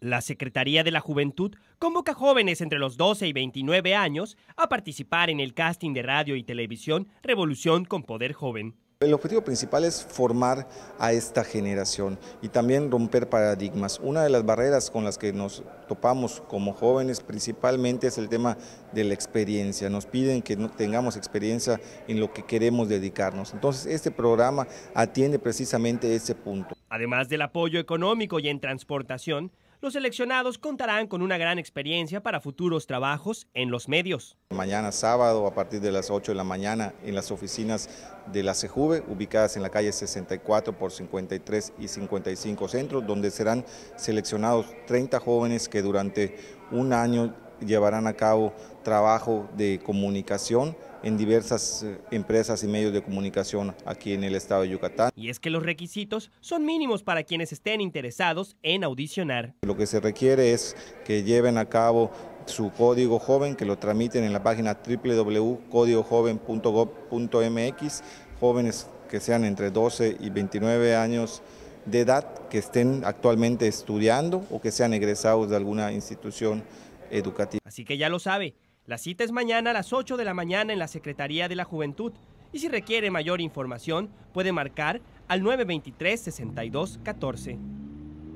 La Secretaría de la Juventud convoca jóvenes entre los 12 y 29 años a participar en el casting de radio y televisión Revolución con Poder Joven. El objetivo principal es formar a esta generación y también romper paradigmas. Una de las barreras con las que nos topamos como jóvenes principalmente es el tema de la experiencia. Nos piden que no tengamos experiencia en lo que queremos dedicarnos. Entonces este programa atiende precisamente ese punto. Además del apoyo económico y en transportación, los seleccionados contarán con una gran experiencia para futuros trabajos en los medios. Mañana sábado a partir de las 8 de la mañana en las oficinas de la CEJUVE, ubicadas en la calle 64 por 53 y 55 Centro, donde serán seleccionados 30 jóvenes que durante un año llevarán a cabo trabajo de comunicación en diversas eh, empresas y medios de comunicación aquí en el estado de Yucatán. Y es que los requisitos son mínimos para quienes estén interesados en audicionar. Lo que se requiere es que lleven a cabo su código joven, que lo tramiten en la página www.códigojoven.gov.mx, jóvenes que sean entre 12 y 29 años de edad, que estén actualmente estudiando o que sean egresados de alguna institución Así que ya lo sabe, la cita es mañana a las 8 de la mañana en la Secretaría de la Juventud y si requiere mayor información puede marcar al 923 62 14.